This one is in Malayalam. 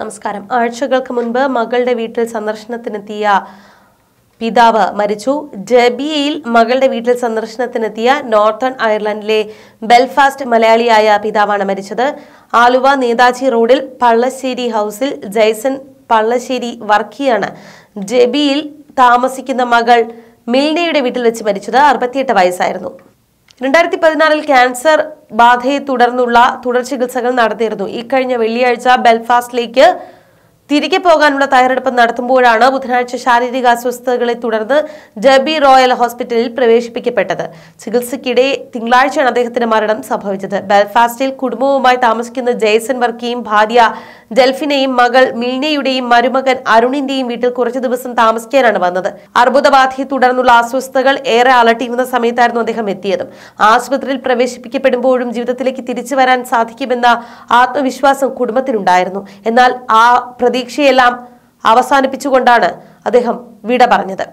നമസ്കാരം ആഴ്ചകൾക്ക് മുൻപ് മകളുടെ വീട്ടിൽ സന്ദർശനത്തിനെത്തിയ പിതാവ് മരിച്ചു ജബിയയിൽ മകളുടെ വീട്ടിൽ സന്ദർശനത്തിനെത്തിയ നോർത്തേൺ അയർലൻഡിലെ ബെൽഫാസ്റ്റ് മലയാളിയായ പിതാവാണ് മരിച്ചത് ആലുവ നേതാജി റോഡിൽ പള്ളശ്ശേരി ഹൗസിൽ ജയ്സൺ പള്ളശ്ശേരി വർക്കിയാണ് ജബിയിൽ താമസിക്കുന്ന മകൾ മിൽനയുടെ വീട്ടിൽ വെച്ച് മരിച്ചത് അറുപത്തിയെട്ട് വയസ്സായിരുന്നു രണ്ടായിരത്തി പതിനാറിൽ ക്യാൻസർ ബാധയെ തുടർന്നുള്ള തുടർ ചികിത്സകൾ നടത്തിയിരുന്നു ഇക്കഴിഞ്ഞ വെള്ളിയാഴ്ച ബെൽഫാസ്റ്റിലേക്ക് തിരികെ പോകാനുള്ള തയ്യാറെടുപ്പ് നടത്തുമ്പോഴാണ് ബുധനാഴ്ച ശാരീരിക അസ്വസ്ഥതകളെ തുടർന്ന് ജബി റോയൽ ഹോസ്പിറ്റലിൽ പ്രവേശിപ്പിക്കപ്പെട്ടത് ചികിത്സയ്ക്കിടെ തിങ്കളാഴ്ചയാണ് അദ്ദേഹത്തിന് മരണം സംഭവിച്ചത് ബെൽഫാസ്റ്റിൽ കുടുംബവുമായി താമസിക്കുന്ന ജയ്സൺ വർക്കിയും ഭാര്യ ഡെൽഫിനെയും മകൾ മിൽനയുടെയും മരുമകൻ അരുണിന്റെയും വീട്ടിൽ കുറച്ചു ദിവസം താമസിക്കാനാണ് വന്നത് അർബുദബാധയെ തുടർന്നുള്ള അസ്വസ്ഥതകൾ ഏറെ അലട്ടിയിരുന്ന സമയത്തായിരുന്നു അദ്ദേഹം എത്തിയത് ആശുപത്രിയിൽ പ്രവേശിപ്പിക്കപ്പെടുമ്പോഴും ജീവിതത്തിലേക്ക് തിരിച്ചു വരാൻ സാധിക്കുമെന്ന ആത്മവിശ്വാസം കുടുംബത്തിനുണ്ടായിരുന്നു എന്നാൽ ആ പ്രതി പ്രതീക്ഷയെല്ലാം അവസാനിപ്പിച്ചുകൊണ്ടാണ് അദ്ദേഹം വിട പറഞ്ഞത്